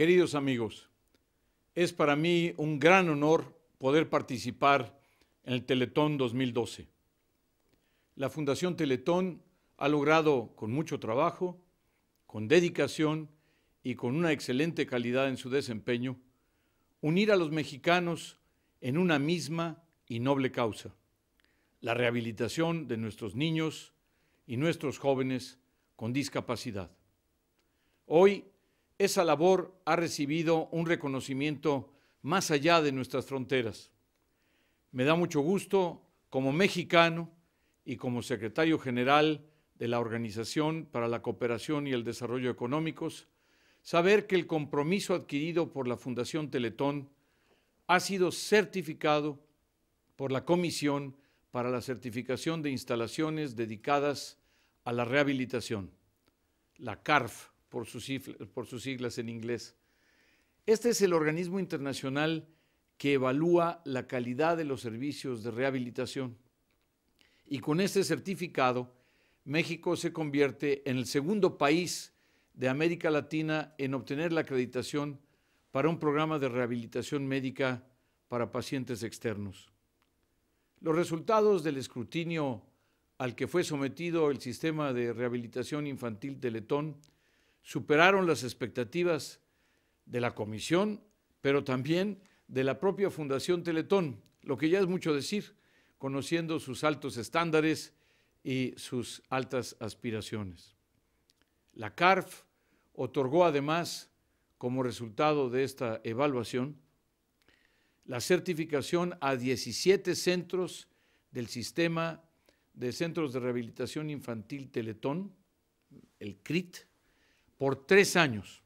Queridos amigos, es para mí un gran honor poder participar en el Teletón 2012. La Fundación Teletón ha logrado con mucho trabajo, con dedicación y con una excelente calidad en su desempeño, unir a los mexicanos en una misma y noble causa, la rehabilitación de nuestros niños y nuestros jóvenes con discapacidad. Hoy esa labor ha recibido un reconocimiento más allá de nuestras fronteras. Me da mucho gusto, como mexicano y como secretario general de la Organización para la Cooperación y el Desarrollo Económicos, saber que el compromiso adquirido por la Fundación Teletón ha sido certificado por la Comisión para la Certificación de Instalaciones Dedicadas a la Rehabilitación, la CARF por sus, por sus siglas en inglés. Este es el organismo internacional que evalúa la calidad de los servicios de rehabilitación. Y con este certificado, México se convierte en el segundo país de América Latina en obtener la acreditación para un programa de rehabilitación médica para pacientes externos. Los resultados del escrutinio al que fue sometido el sistema de rehabilitación infantil de Letón superaron las expectativas de la comisión, pero también de la propia Fundación Teletón, lo que ya es mucho decir, conociendo sus altos estándares y sus altas aspiraciones. La CARF otorgó además, como resultado de esta evaluación, la certificación a 17 centros del sistema de centros de rehabilitación infantil Teletón, el CRIT, por tres años.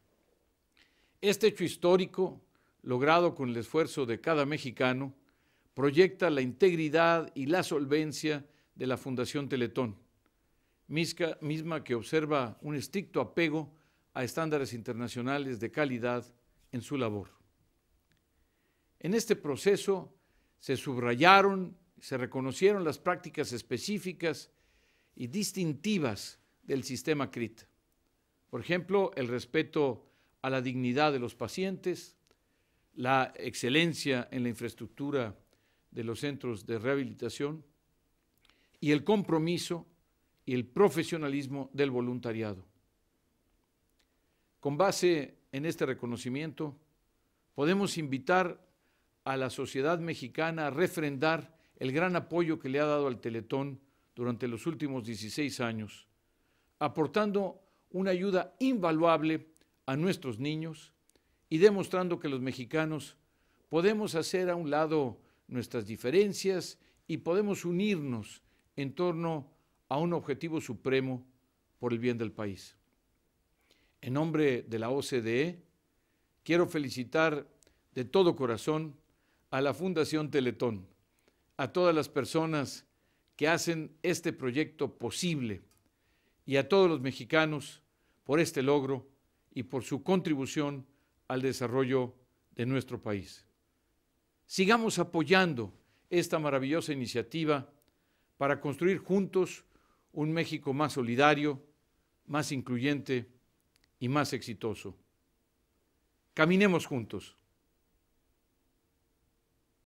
Este hecho histórico, logrado con el esfuerzo de cada mexicano, proyecta la integridad y la solvencia de la Fundación Teletón, misma que observa un estricto apego a estándares internacionales de calidad en su labor. En este proceso se subrayaron, se reconocieron las prácticas específicas y distintivas del sistema CRIT. Por ejemplo, el respeto a la dignidad de los pacientes, la excelencia en la infraestructura de los centros de rehabilitación y el compromiso y el profesionalismo del voluntariado. Con base en este reconocimiento, podemos invitar a la sociedad mexicana a refrendar el gran apoyo que le ha dado al Teletón durante los últimos 16 años, aportando una ayuda invaluable a nuestros niños y demostrando que los mexicanos podemos hacer a un lado nuestras diferencias y podemos unirnos en torno a un objetivo supremo por el bien del país. En nombre de la OCDE, quiero felicitar de todo corazón a la Fundación Teletón, a todas las personas que hacen este proyecto posible y a todos los mexicanos por este logro y por su contribución al desarrollo de nuestro país. Sigamos apoyando esta maravillosa iniciativa para construir juntos un México más solidario, más incluyente y más exitoso. Caminemos juntos.